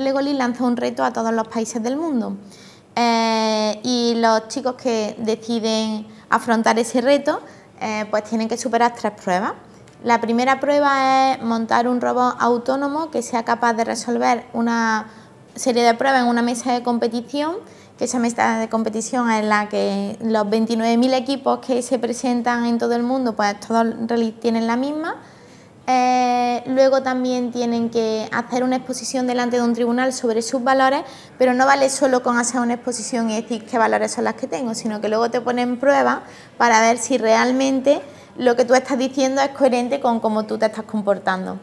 Legolis lanza un reto a todos los países del mundo eh, y los chicos que deciden afrontar ese reto eh, pues tienen que superar tres pruebas. La primera prueba es montar un robot autónomo que sea capaz de resolver una serie de pruebas en una mesa de competición, que esa mesa de competición es la que los 29.000 equipos que se presentan en todo el mundo, pues todos tienen la misma. Eh, eh, luego también tienen que hacer una exposición delante de un tribunal sobre sus valores, pero no vale solo con hacer una exposición y decir qué valores son las que tengo, sino que luego te ponen prueba para ver si realmente lo que tú estás diciendo es coherente con cómo tú te estás comportando.